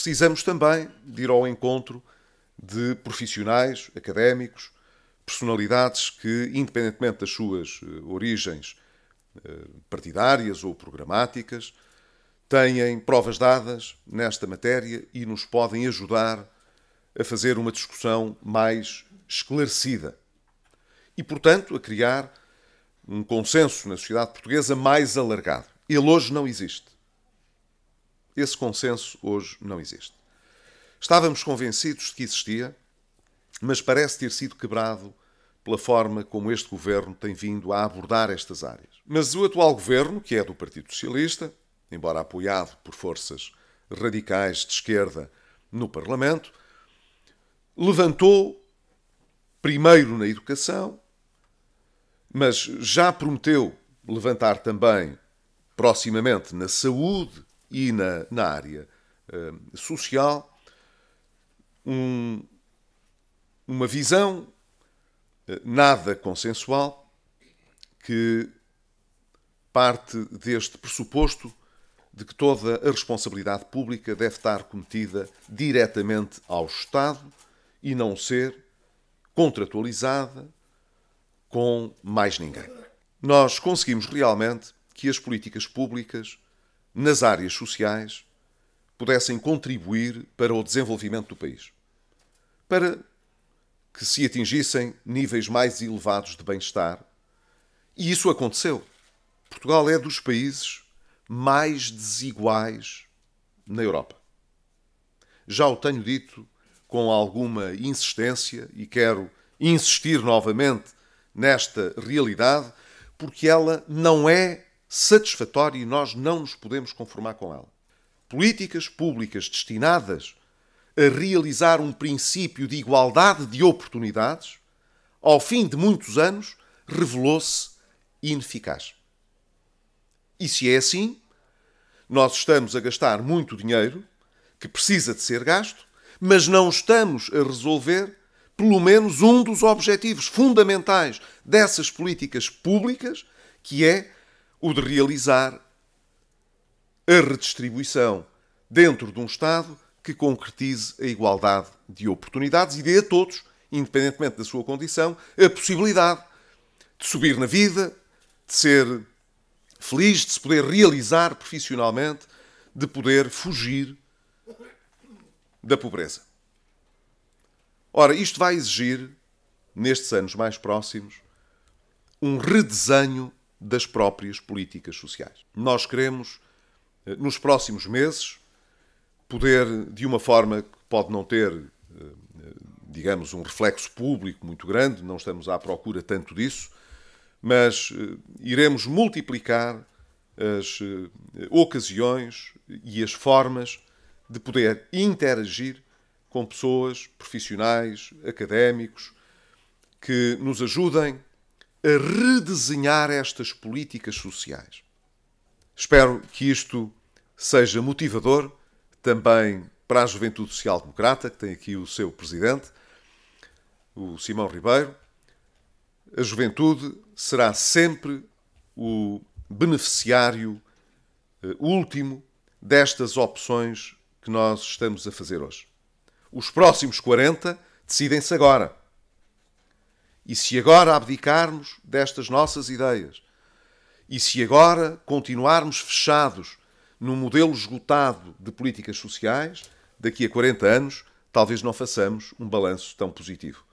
precisamos também de ir ao encontro de profissionais, académicos, personalidades que, independentemente das suas eh, origens eh, partidárias ou programáticas, têm provas dadas nesta matéria e nos podem ajudar a fazer uma discussão mais esclarecida. E, portanto, a criar um consenso na sociedade portuguesa mais alargado. Ele hoje não existe. Esse consenso hoje não existe. Estávamos convencidos de que existia, mas parece ter sido quebrado pela forma como este governo tem vindo a abordar estas áreas. Mas o atual governo, que é do Partido Socialista, embora apoiado por forças radicais de esquerda no Parlamento, levantou primeiro na educação, mas já prometeu levantar também proximamente na saúde e na, na área eh, social um, uma visão eh, nada consensual que parte deste pressuposto de que toda a responsabilidade pública deve estar cometida diretamente ao Estado e não ser contratualizada com mais ninguém. Nós conseguimos realmente que as políticas públicas nas áreas sociais, pudessem contribuir para o desenvolvimento do país, para que se atingissem níveis mais elevados de bem-estar. E isso aconteceu. Portugal é dos países mais desiguais na Europa. Já o tenho dito com alguma insistência e quero insistir novamente nesta realidade, porque ela não é satisfatória e nós não nos podemos conformar com ela. Políticas públicas destinadas a realizar um princípio de igualdade de oportunidades, ao fim de muitos anos, revelou-se ineficaz. E se é assim, nós estamos a gastar muito dinheiro, que precisa de ser gasto, mas não estamos a resolver pelo menos um dos objetivos fundamentais dessas políticas públicas, que é o de realizar a redistribuição dentro de um Estado que concretize a igualdade de oportunidades e dê a todos, independentemente da sua condição, a possibilidade de subir na vida, de ser feliz, de se poder realizar profissionalmente, de poder fugir da pobreza. Ora, isto vai exigir, nestes anos mais próximos, um redesenho das próprias políticas sociais. Nós queremos, eh, nos próximos meses, poder, de uma forma que pode não ter, eh, eh, digamos, um reflexo público muito grande, não estamos à procura tanto disso, mas iremos multiplicar as ocasiões e as formas de poder interagir com pessoas, profissionais, académicos, que nos ajudem a redesenhar estas políticas sociais. Espero que isto seja motivador também para a Juventude Social Democrata, que tem aqui o seu presidente, o Simão Ribeiro. A juventude será sempre o beneficiário eh, último destas opções que nós estamos a fazer hoje. Os próximos 40 decidem-se agora. E se agora abdicarmos destas nossas ideias, e se agora continuarmos fechados num modelo esgotado de políticas sociais, daqui a 40 anos talvez não façamos um balanço tão positivo.